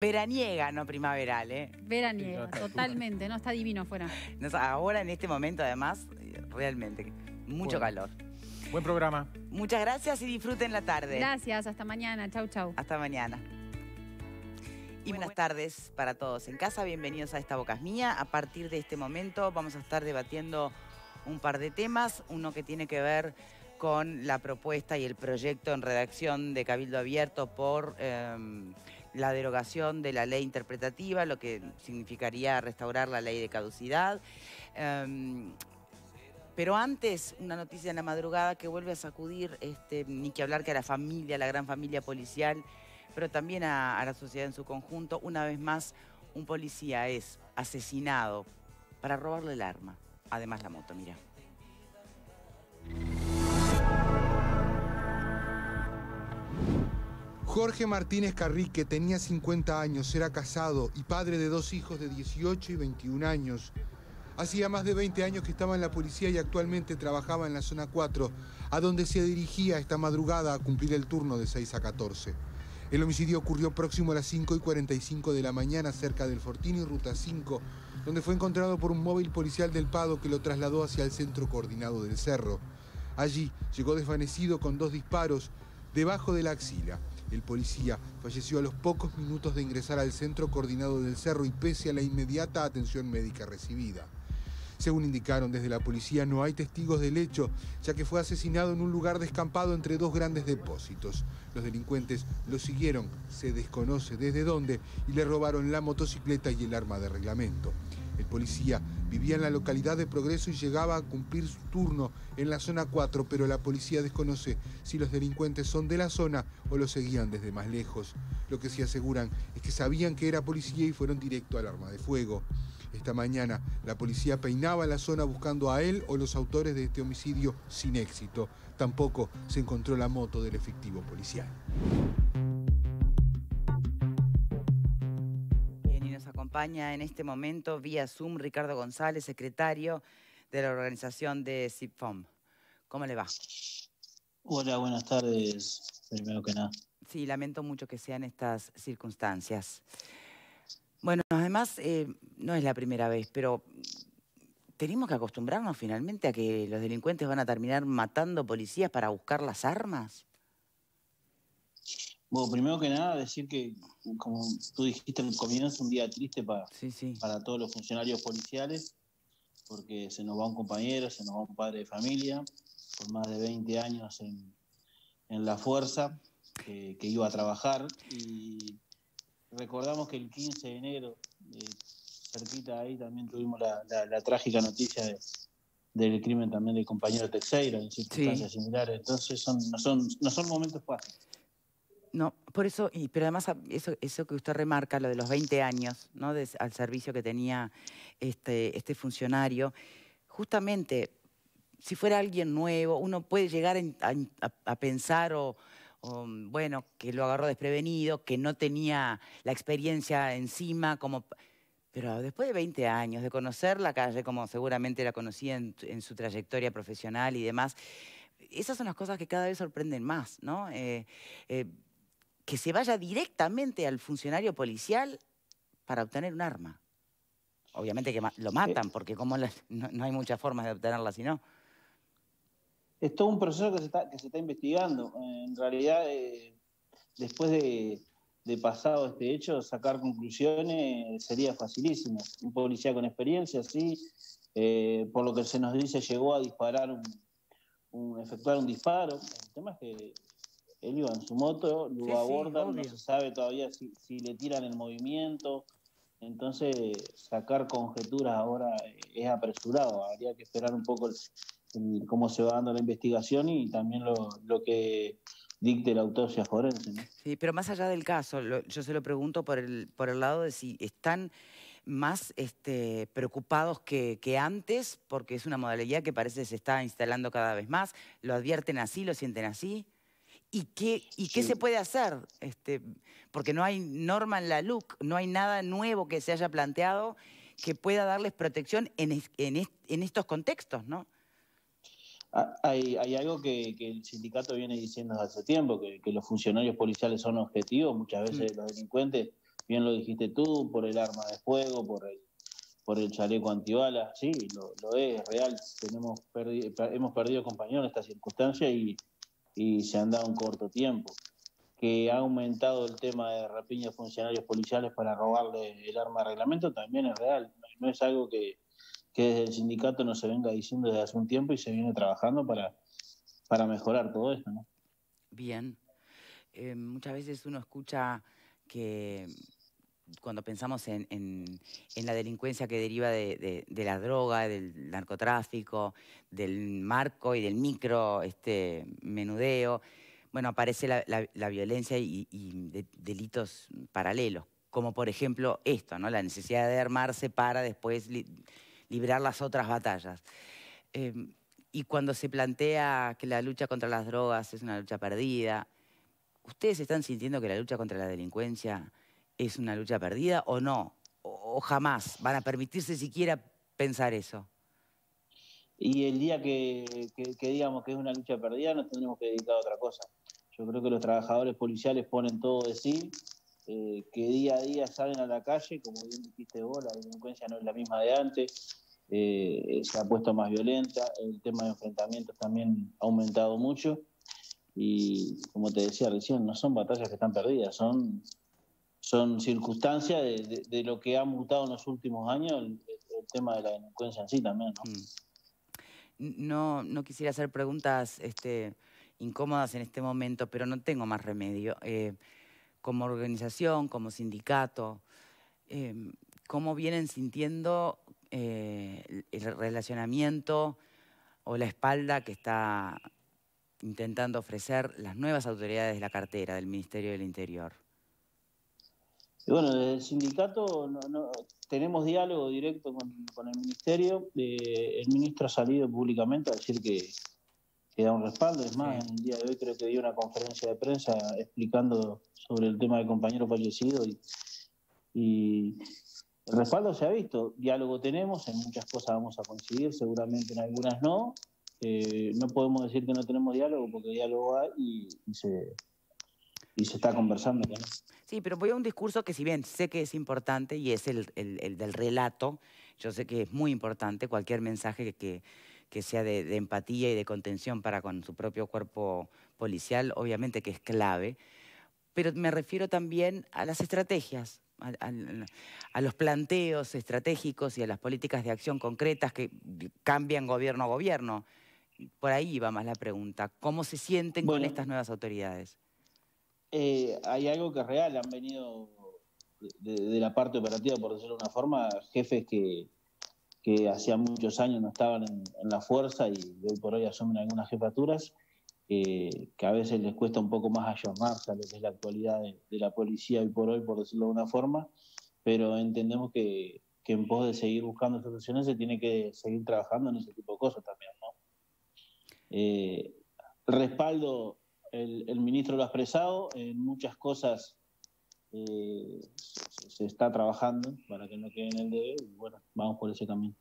Veraniega, no primaveral, ¿eh? Veraniega, totalmente, ¿no? Está divino afuera. ahora en este momento, además, realmente, mucho calor. Buen programa. Muchas gracias y disfruten la tarde. Gracias, hasta mañana. Chau, chau. Hasta mañana. Y buenas tardes para todos en casa. Bienvenidos a esta Bocas Mía. A partir de este momento vamos a estar debatiendo un par de temas. Uno que tiene que ver con la propuesta y el proyecto en redacción de Cabildo Abierto por... Em, la derogación de la ley interpretativa, lo que significaría restaurar la ley de caducidad. Em, pero antes, una noticia en la madrugada que vuelve a sacudir, este, ni que hablar que a la familia, a la gran familia policial, pero también a, a la sociedad en su conjunto. Una vez más, un policía es asesinado para robarle el arma. Además la moto, mira. Jorge Martínez Carrique tenía 50 años, era casado y padre de dos hijos de 18 y 21 años. Hacía más de 20 años que estaba en la policía y actualmente trabajaba en la zona 4, a donde se dirigía esta madrugada a cumplir el turno de 6 a 14. El homicidio ocurrió próximo a las 5 y 45 de la mañana cerca del Fortín y Ruta 5, donde fue encontrado por un móvil policial del Pado que lo trasladó hacia el centro coordinado del cerro. Allí llegó desvanecido con dos disparos debajo de la axila. El policía falleció a los pocos minutos de ingresar al centro coordinado del cerro y pese a la inmediata atención médica recibida. Según indicaron desde la policía, no hay testigos del hecho, ya que fue asesinado en un lugar descampado entre dos grandes depósitos. Los delincuentes lo siguieron, se desconoce desde dónde, y le robaron la motocicleta y el arma de reglamento. El policía vivía en la localidad de Progreso y llegaba a cumplir su turno en la zona 4, pero la policía desconoce si los delincuentes son de la zona o lo seguían desde más lejos. Lo que se aseguran es que sabían que era policía y fueron directo al arma de fuego. Esta mañana la policía peinaba la zona buscando a él o los autores de este homicidio sin éxito. Tampoco se encontró la moto del efectivo policial. en este momento vía Zoom Ricardo González, secretario de la organización de CIPFOM. ¿Cómo le va? Hola, buenas tardes, primero que nada. Sí, lamento mucho que sean estas circunstancias. Bueno, además, eh, no es la primera vez, pero tenemos que acostumbrarnos finalmente a que los delincuentes van a terminar matando policías para buscar las armas. Bueno, primero que nada, decir que, como tú dijiste en el comienzo, un día triste para, para todos los funcionarios policiales, porque se nos va un compañero, se nos va un padre de familia, por más de 20 años en, la fuerza, que, iba a trabajar. Y recordamos que el 15 de enero, eh, cerquita ahí, también tuvimos la, trágica noticia del crimen también del compañero Teixeira, en circunstancias similares. Entonces no, son, no son momentos fáciles. No, por eso, pero además ah, eso, eso que usted remarca, lo de los 20 años, ¿no? al servicio que tenía este, este funcionario, justamente, si fuera alguien nuevo, uno puede llegar a, pensar o, bueno, que lo agarró desprevenido, que no tenía la experiencia encima, como... Pero después de 20 años, de conocer la calle como seguramente la conocía en, su trayectoria profesional y demás, esas son las cosas que cada vez sorprenden más, ¿no? Eh, eh, que se vaya directamente al funcionario policial para obtener un arma. Obviamente que lo matan, porque como no, hay muchas formas de obtenerla si no. Es todo un proceso que se está, investigando. Eh, en realidad, eh, después de, pasado este hecho, sacar conclusiones sería facilísimo. Un policía con experiencia, sí, eh, por lo que se nos dice, llegó a disparar, un, efectuar un disparo. El tema es que él iba en su moto, lo aborda, abordan, no se sabe todavía si, le tiran el movimiento. Entonces, sacar conjeturas ahora eh, es apresurado. Habría que esperar un poco cómo se va dando la investigación y también lo, que dicte la autopsia forense. Sí, pero más allá del caso, yo se lo pregunto por el, lado de si están más este, preocupados que, que, antes, porque es una modalidad que parece se está instalando cada vez más. ¿Lo advierten así? ¿Lo sienten así? ¿Y qué, y qué se puede hacer? Este, porque no hay norma en la LUC, no hay nada nuevo que se haya planteado que pueda darles protección en, en, estos contextos, ¿no? Ah, hay, algo que, el sindicato viene diciendo desde hace tiempo, que, los funcionarios policiales son objetivos, muchas mm. veces los delincuentes, bien lo dijiste tú, por el arma de fuego, por el, por el chaleco antibalas, sí, lo, es, es real, tenemos hemos perdido compañeros en esta circunstancia y y se han dado un corto tiempo, que ha aumentado el tema de rapiña a funcionarios policiales para robarle el arma de reglamento, también es real, no es algo que, desde el sindicato no se venga diciendo desde hace un tiempo y se viene trabajando para, para mejorar todo eso. Bien. Eh, muchas veces uno escucha que cuando pensamos en, la delincuencia que deriva de, la droga, del narcotráfico, del marco y del micro este, menudeo, bueno, aparece la, violencia y, delitos paralelos, como por ejemplo esto, ¿no? la necesidad de armarse para después librar las otras batallas. Em, y cuando se plantea que la lucha contra las drogas es una lucha perdida, ¿ustedes están sintiendo que la lucha contra la delincuencia es una lucha perdida o no? O, jamás van a permitirse siquiera pensar eso? Y el día que, digamos que es una lucha perdida, nos tendremos que dedicar a otra cosa. Yo creo que los trabajadores policiales ponen todo de sí, eh, que día a día salen a la calle, como bien dijiste vos, la delincuencia no es la misma de antes, eh, se ha puesto más violenta, el tema de enfrentamientos también ha aumentado mucho. Y como te decía recién, no son batallas que están perdidas, son son circunstancias de, lo que ha mutado en los últimos años el, tema de la delincuencia en sí también. Mm. ¿no? No, quisiera hacer preguntas este, incómodas en este momento, pero no tengo más remedio. Eh, como organización, como sindicato, em, ¿cómo vienen sintiendo eh, el relacionamiento o la espalda que está intentando ofrecer las nuevas autoridades de la cartera del Ministerio del Interior? bueno, desde el sindicato tenemos diálogo directo con, el ministerio. Eh, el ministro ha salido públicamente a decir que, da un respaldo. Es más, en el día de hoy creo que dio una conferencia de prensa explicando sobre el tema del compañero fallecido y, el respaldo se ha visto. Diálogo tenemos, en muchas cosas vamos a coincidir, seguramente en algunas no. Eh, no podemos decir que no tenemos diálogo porque diálogo hay y se, y se está conversando Sí, pero voy a un discurso que si bien sé que es importante y es el, del relato, yo sé que es muy importante cualquier mensaje que, sea de, empatía y de contención para con su propio cuerpo policial, obviamente que es clave, pero me refiero también a las estrategias. A, los planteos estratégicos y a las políticas de acción concretas que cambian gobierno a gobierno. Por ahí va más la pregunta. ¿Cómo se sienten con estas nuevas autoridades? Eh, hay algo que es real, han venido de, la parte operativa, por decirlo de una forma, jefes que, hacía muchos años no estaban en, la fuerza y hoy por hoy asumen algunas jefaturas, eh, que a veces les cuesta un poco más ayornarse a lo es la actualidad de, la policía hoy por hoy, por decirlo de una forma, pero entendemos que, en pos de seguir buscando soluciones se tiene que seguir trabajando en ese tipo de cosas también, ¿no? Eh, respaldo el, ministro lo ha expresado, en muchas cosas eh, se, está trabajando para que no quede en el debe y bueno, vamos por ese camino.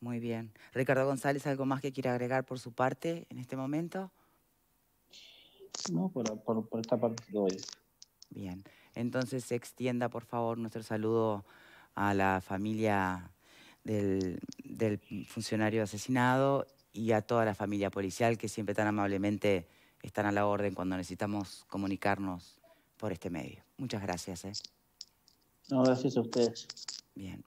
Muy bien. Ricardo González, ¿algo más que quiera agregar por su parte en este momento? No, por, por, esta parte todo bien. Bien. Entonces extienda, por favor, nuestro saludo a la familia del, del funcionario asesinado y a toda la familia policial que siempre tan amablemente están a la orden cuando necesitamos comunicarnos por este medio. Muchas gracias. ¿eh? No, gracias a ustedes. Bien.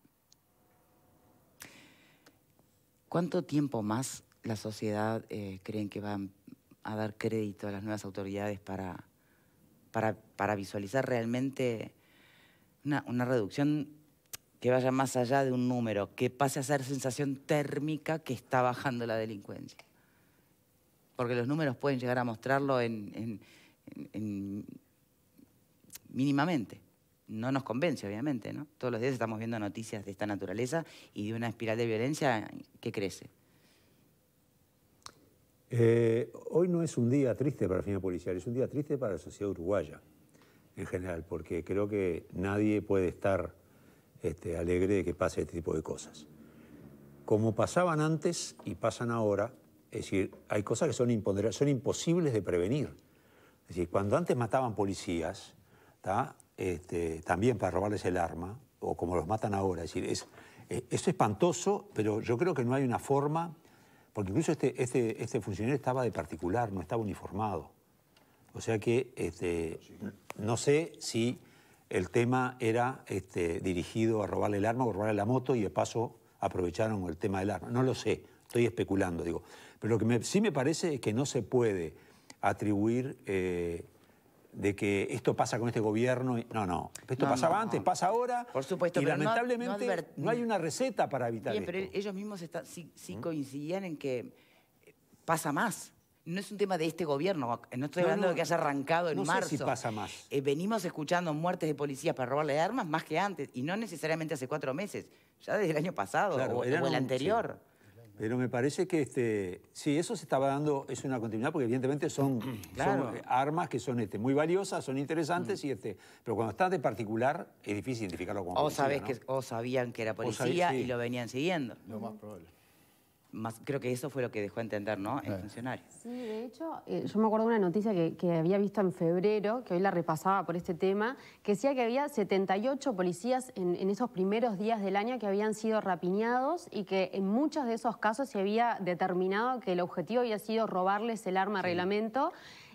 ¿Cuánto tiempo más la sociedad eh, creen que van a dar crédito a las nuevas autoridades para, para, visualizar realmente una, reducción que vaya más allá de un número, que pase a ser sensación térmica que está bajando la delincuencia? porque los números pueden llegar a mostrarlo mínimamente. No nos convence, obviamente, ¿no? Todos los días estamos viendo noticias de esta naturaleza y de una espiral de violencia que crece. Eh, hoy no es un día triste para la Oficina Policial, es un día triste para la sociedad uruguaya en general, porque creo que nadie puede estar este, alegre de que pase este tipo de cosas. Como pasaban antes y pasan ahora, es decir, hay cosas que son, son imposibles de prevenir. Es decir, cuando antes mataban policías, este, también para robarles el arma, o como los matan ahora, es decir, es, eh, es espantoso, pero yo creo que no hay una forma, porque incluso este, este, este funcionario estaba de particular, no estaba uniformado. O sea que no sé si el tema era dirigido a robarle el arma o robarle la moto y de paso aprovecharon el tema del arma. No lo sé. Estoy especulando, digo. Pero lo que sí me parece es que no se puede atribuir eh, de que esto pasa con este gobierno. no, no. Esto pasaba antes, pasa ahora. Por supuesto. Y lamentablemente no, hay una receta para evitarlo pero ellos mismos sí, ¿Mm? coincidían en que eh, pasa más. No es un tema de este gobierno, eh, no estoy hablando de que haya arrancado en marzo. Sé si pasa más. venimos escuchando muertes de policías para robarle armas más que antes, y no necesariamente hace cuatro meses, ya desde el año pasado o, el anterior. Pero me parece que este, sí, eso se estaba dando, es una continuidad, porque evidentemente son, eh, armas que son este, muy valiosas, son interesantes, mm. este, pero cuando estás de particular es difícil identificarlo como o policía. que, o sabían que era policía y lo venían siguiendo. Lo más probable creo que eso fue lo que dejó entender, ¿no? El funcionario. Sí, de hecho, eh, yo me acuerdo de una noticia que, había visto en febrero, que hoy la repasaba por este tema, que decía que había 78 policías en, esos primeros días del año que habían sido rapiñados y que en muchos de esos casos se había determinado que el objetivo había sido robarles el arma reglamento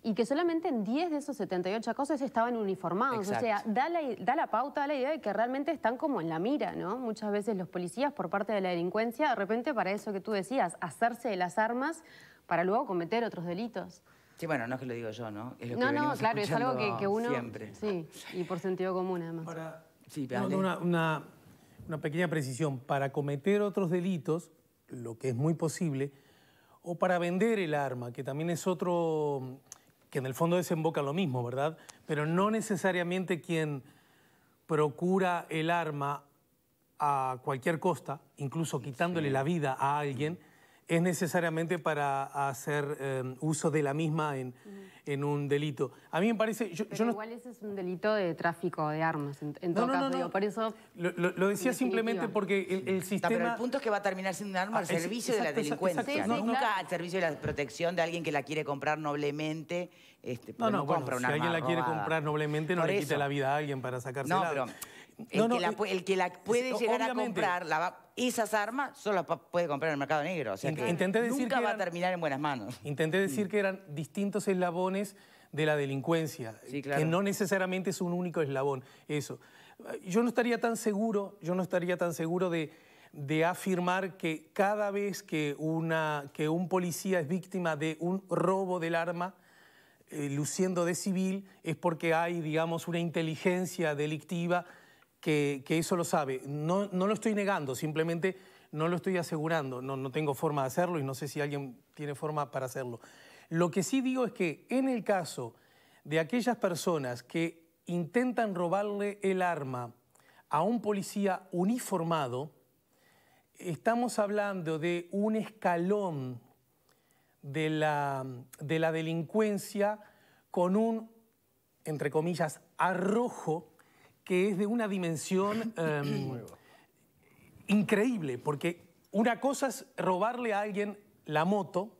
y que solamente en 10 de esos 78 acosos estaban uniformados. O sea, da la, pauta, a la idea de que realmente están como en la mira, ¿no? Muchas veces los policías por parte de la delincuencia, de repente para eso que tú decías, hacerse de las armas para luego cometer otros delitos. Sí, bueno, no es que lo digo yo, ¿no? no, no, claro, es algo que, uno... Siempre. Sí, y por sentido común además. sí, una pequeña precisión. Para cometer otros delitos, lo que es muy posible, o para vender el arma, que también es otro, que en el fondo desemboca lo mismo, ¿verdad? Pero no necesariamente quien procura el arma a cualquier costa, incluso quitándole la vida a alguien, es necesariamente para hacer em, uso de la misma en, en, un delito. A mí me parece... Igual ese es un delito de tráfico de armas, en, todo por eso... Lo, decía simplemente porque el, sistema... Pero el punto es que va a terminar siendo un arma ah, al servicio de la delincuencia. nunca al servicio de la protección de alguien que la quiere comprar noblemente. Este, no, pues no, compra una si alguien la quiere comprar noblemente no le quita la vida a alguien para sacársela. No, eh, el, que, la, puede llegar a comprar, la esas armas solo puede comprar en el mercado negro. que intenté decir nunca que va a terminar en buenas manos. Intenté decir mm. que eran distintos eslabones de la delincuencia, que no necesariamente es un único eslabón, eso. Yo no estaría tan seguro, yo no estaría tan seguro de, afirmar que cada vez que, una, que un policía es víctima de un robo del arma, eh, luciendo de civil, es porque hay, digamos, una inteligencia delictiva que, eso lo sabe. No, lo estoy negando, simplemente no lo estoy asegurando. No, tengo forma de hacerlo y no sé si alguien tiene forma para hacerlo. Lo que sí digo es que en el caso de aquellas personas que intentan robarle el arma a un policía uniformado, estamos hablando de un escalón de la, de la delincuencia con un, entre comillas, arrojo que es de una dimensión em, increíble, porque una cosa es robarle a alguien la moto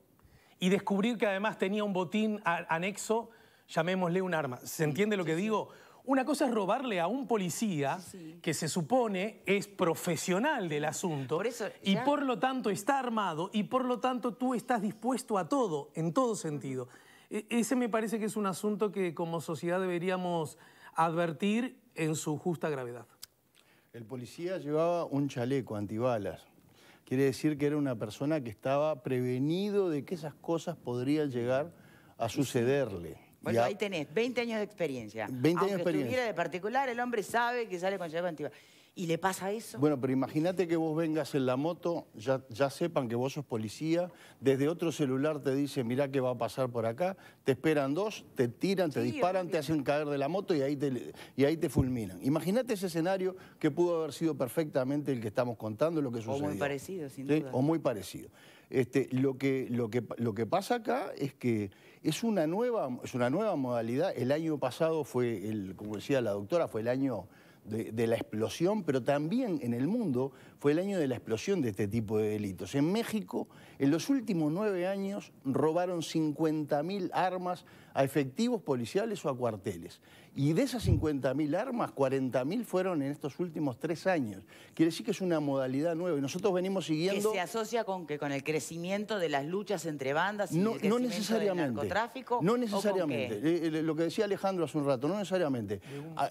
y descubrir que además tenía un botín anexo, llamémosle un arma. ¿Se entiende lo que digo? Una cosa es robarle a un policía que se supone es profesional del asunto y por lo tanto está armado y por lo tanto tú estás dispuesto a todo, en todo sentido. E, ese me parece que es un asunto que como sociedad deberíamos advertir en su justa gravedad. El policía llevaba un chaleco antibalas. Quiere decir que era una persona que estaba prevenido de que esas cosas podrían llegar a sucederle. Bueno, ahí tenés, 20 años de experiencia. 20 años de experiencia. de particular, el hombre sabe que sale con chaleco antibalas y le pasa eso. Bueno, pero imagínate que vos vengas en la moto, ya, ya sepan que vos sos policía, desde otro celular te dicen, mirá qué va a pasar por acá, te esperan dos, te tiran, te disparan, te hacen caer de la moto y ahí te, y ahí te fulminan. Imagínate ese escenario que pudo haber sido perfectamente el que estamos contando, lo que sucedió. O muy parecido, sin duda. O muy parecido. Este, lo, que, lo, que, lo que pasa acá es que es una nueva, es una nueva modalidad. El año pasado fue, el, como decía la doctora, fue el año de, la explosión, pero también en el mundo fue el año de la explosión de este tipo de delitos. En México, en los últimos nueve años, robaron 50.000 armas a efectivos policiales o a cuarteles. Y de esas 50.000 armas, 40.000 fueron en estos últimos tres años. Quiere decir que es una modalidad nueva y nosotros venimos siguiendo... se asocia con, que, con el crecimiento de las luchas entre bandas y no, necesariamente, narcotráfico? No necesariamente. Eh, eh, lo que decía Alejandro hace un rato, no necesariamente.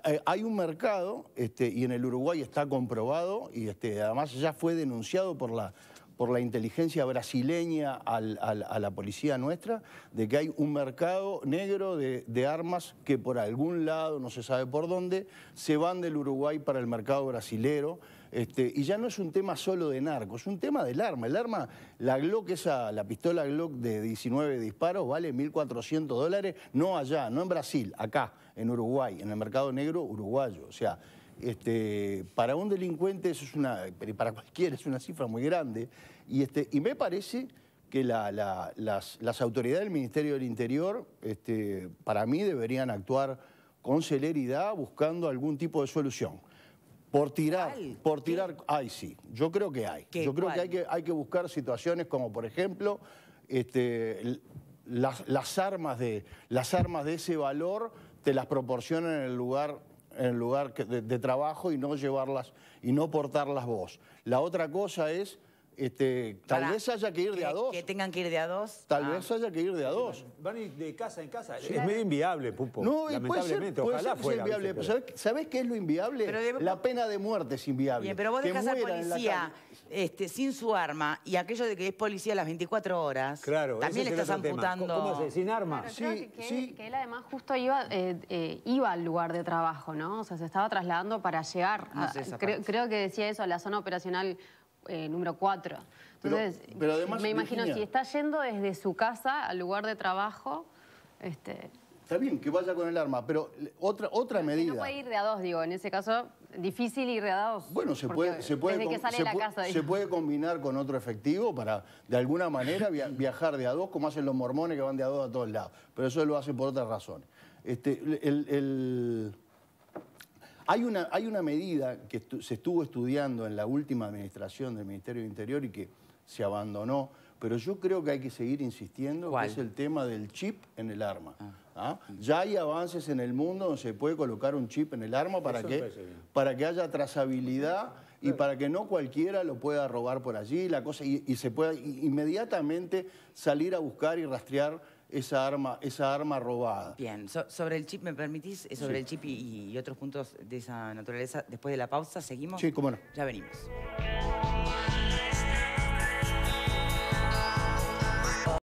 Eh, hay, un mercado, este, y en el Uruguay está comprobado, y este, además ya fue denunciado por la por la inteligencia brasileña a la policía nuestra de que hay un mercado negro de, armas que por algún lado, no se sabe por dónde, se van del Uruguay para el mercado brasilero. Este, y ya no es un tema solo de narcos, es un tema del arma. El arma, la Glock, esa, la pistola Glock de 19 disparos, vale 1.400 dólares, no allá, no en Brasil, acá, en Uruguay, en el mercado negro uruguayo. O sea, este, para un delincuente eso es una, eh, para cualquiera es una cifra muy grande. Y, este, me parece que las, autoridades del Ministerio del Interior, este, para mí, deberían actuar con celeridad buscando algún tipo de solución. Por tirar, por tirar, ay sí, yo creo que hay. Yo creo que hay, que buscar situaciones como, por ejemplo, las, armas de, las armas de ese valor te las proporcionan en el lugar en el lugar de, trabajo y no llevarlas y no portarlas vos. La otra cosa es este, tal vez haya que ir de a dos. Que tengan que ir de a dos. Tal ah. vez haya que ir de a dos. Van, de casa en casa. Es medio inviable, Pupo. No, lamentablemente. Ojalá ¿Sabés, qué es lo inviable? la pena de muerte es inviable. Bien, pero vos dejás al policía este, sin su arma y aquello de que es policía las 24 horas. Claro, También le estás amputando. ¿Cómo, ¿Sin arma? sí, que, que, él además justo iba, eh, eh, iba al lugar de trabajo, ¿no? O sea, se estaba trasladando para llegar. creo, creo que decía eso, a la zona operacional eh, número 4. Entonces, me imagino, si está yendo desde su casa al lugar de trabajo... Este, Está bien que vaya con el arma, pero otra, otra medida... No puede ir de a dos, digo, en ese caso, difícil ir de a dos. Bueno, se puede, se puede, combinar con otro efectivo para, de alguna manera, viajar de a dos, como hacen los mormones que van de a dos a todos lados. Pero eso lo hacen por otras razones. Este, el, hay una, hay una medida que se estuvo estudiando en la última administración del Ministerio de Interior y que se abandonó, pero yo creo que hay que seguir insistiendo, que es el tema del chip en el arma. Ah. ¿ah? Ya hay avances en el mundo donde se puede colocar un chip en el arma para, que, para que haya trazabilidad y para que no cualquiera lo pueda robar por allí, la cosa, y se pueda inmediatamente salir a buscar y rastrear esa arma, esa arma robada. Bien, sobre el chip, ¿me permitís? Eh, sobre el chip y, y, otros puntos de esa naturaleza, después de la pausa, ¿seguimos? Sí, cómo no. Ya venimos.